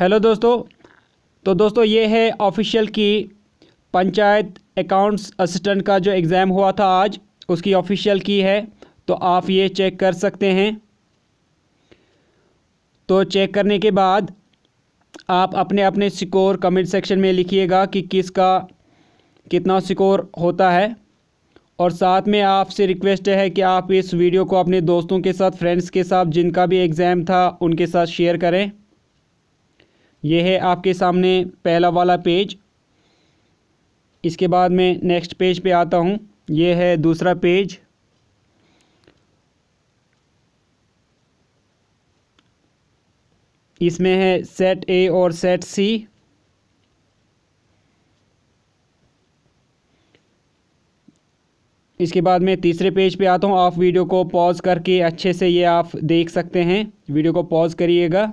hello दोस्तों तो दोस्तों ये है ऑफिशियल की पंचायत अकाउंट्स असिस्टेंट का जो एग्ज़ाम हुआ था आज उसकी ऑफिशियल की है तो आप ये चेक कर सकते हैं तो चेक करने के बाद आप अपने अपने स्कोर कमेंट सेक्शन में लिखिएगा कि किसका कितना स्कोर होता है और साथ में आपसे रिक्वेस्ट है कि आप इस वीडियो को अपने दोस्तों के साथ फ्रेंड्स के साथ जिनका भी एग्ज़ाम था उनके साथ शेयर करें ये है आपके सामने पहला वाला पेज इसके बाद मैं नेक्स्ट पेज पे आता हूँ ये है दूसरा पेज इसमें है सेट ए और सेट सी इसके बाद मैं तीसरे पेज पे आता हूँ आप वीडियो को पॉज करके अच्छे से ये आप देख सकते हैं वीडियो को पॉज करिएगा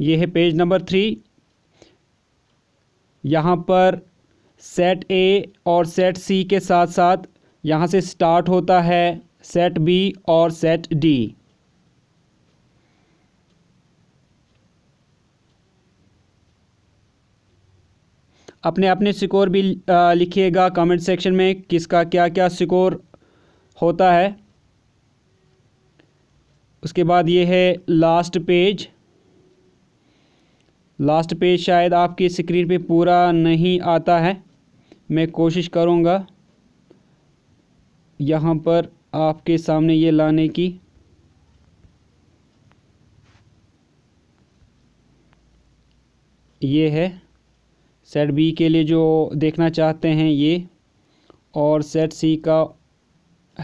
ये है पेज नंबर थ्री यहाँ पर सेट ए और सेट सी के साथ साथ यहाँ से स्टार्ट होता है सेट बी और सेट डी अपने अपने स्कोर भी लिखिएगा कमेंट सेक्शन में किसका क्या क्या स्कोर होता है उसके बाद ये है लास्ट पेज लास्ट पेज शायद आपकी स्क्रीन पे पूरा नहीं आता है मैं कोशिश करूँगा यहाँ पर आपके सामने ये लाने की ये है सेट बी के लिए जो देखना चाहते हैं ये और सेट सी का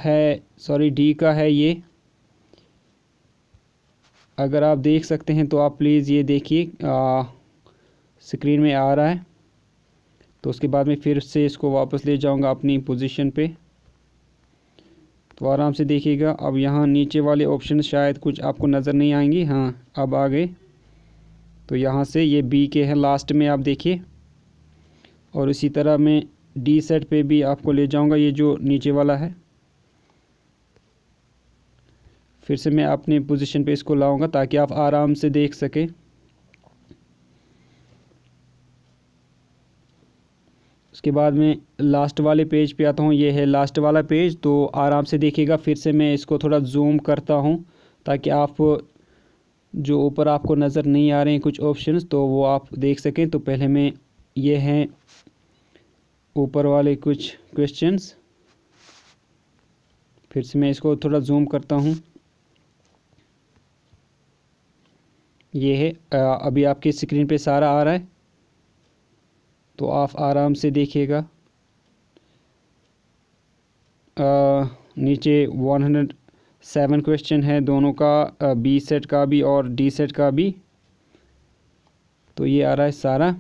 है सॉरी डी का है ये अगर आप देख सकते हैं तो आप प्लीज़ ये देखिए स्क्रीन में आ रहा है तो उसके बाद में फिर से इसको वापस ले जाऊंगा अपनी पोजीशन पे तो आराम से देखिएगा अब यहाँ नीचे वाले ऑप्शन शायद कुछ आपको नज़र नहीं आएंगे हाँ अब आ गए तो यहाँ से ये बी के हैं लास्ट में आप देखिए और इसी तरह मैं डी सेट पे भी आपको ले जाऊंगा ये जो नीचे वाला है फिर से मैं अपनी पोजीशन पे इसको लाऊंगा ताकि आप आराम से देख सकें उसके बाद में लास्ट वाले पेज पे आता हूँ ये है लास्ट वाला पेज तो आराम से देखिएगा फिर से मैं इसको थोड़ा जूम करता हूँ ताकि आप जो ऊपर आपको नज़र नहीं आ रहे हैं कुछ ऑप्शंस तो वो आप देख सकें तो पहले में ये हैं ऊपर वाले कुछ क्वेश्चंस फिर से मैं इसको थोड़ा जूम करता हूँ ये है अभी आपके स्क्रीन पे सारा आ रहा है तो आप आराम से देखिएगा नीचे 107 क्वेश्चन है दोनों का बी सेट का भी और डी सेट का भी तो ये आ रहा है सारा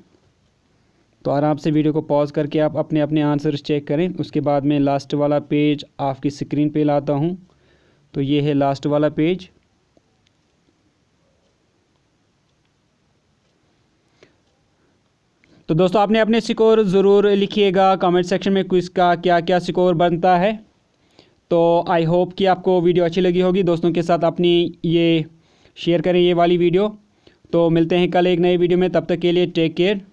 तो आराम से वीडियो को पॉज करके आप अपने अपने आंसर्स चेक करें उसके बाद में लास्ट वाला पेज आपकी स्क्रीन पे लाता हूँ तो ये है लास्ट वाला पेज तो दोस्तों आपने अपने स्कोर ज़रूर लिखिएगा कमेंट सेक्शन में क्विज़ का क्या क्या स्कोर बनता है तो आई होप कि आपको वीडियो अच्छी लगी होगी दोस्तों के साथ अपनी ये शेयर करें ये वाली वीडियो तो मिलते हैं कल एक नई वीडियो में तब तक के लिए टेक केयर